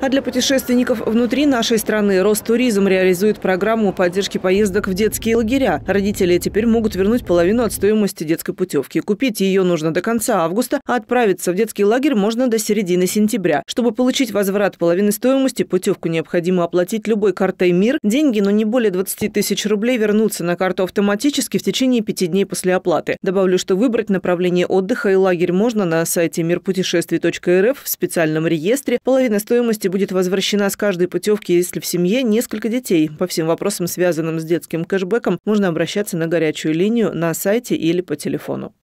А для путешественников внутри нашей страны Ростуризм реализует программу поддержки поездок в детские лагеря. Родители теперь могут вернуть половину от стоимости детской путевки. Купить ее нужно до конца августа, а отправиться в детский лагерь можно до середины сентября. Чтобы получить возврат половины стоимости, путевку необходимо оплатить любой картой МИР. Деньги, но не более 20 тысяч рублей, вернутся на карту автоматически в течение пяти дней после оплаты. Добавлю, что выбрать направление отдыха и лагерь можно на сайте мирпутешествий.рф в специальном реестре. Половина стоимости части будет возвращена с каждой путевки, если в семье несколько детей. По всем вопросам, связанным с детским кэшбэком, можно обращаться на горячую линию на сайте или по телефону.